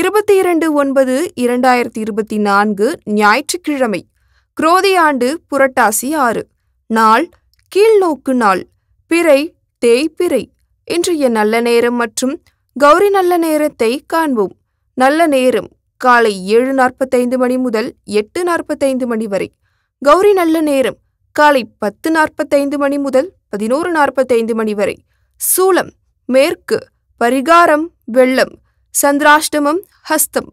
இருபத்தி இரண்டு ஒன்பது இரண்டாயிரத்தி இருபத்தி நான்கு ஞாயிற்றுக்கிழமை குரோதி ஆண்டு புரட்டாசி ஆறு நாள் கீழ்நோக்கு நாள் பிறை தேய்பிறை இன்றைய நல்ல நேரம் மற்றும் கௌரி நல்ல நேரத்தை காண்போம் நல்ல நேரம் காலை ஏழு நாற்பத்தைந்து மணி முதல் எட்டு நாற்பத்தைந்து மணி வரை கௌரி நல்ல நேரம் காலை பத்து நாற்பத்தைந்து மணி முதல் பதினோரு நாற்பத்தைந்து மணி வரை சூளம் மேற்கு பரிகாரம் வெள்ளம் संद्राष्टमम हस्तम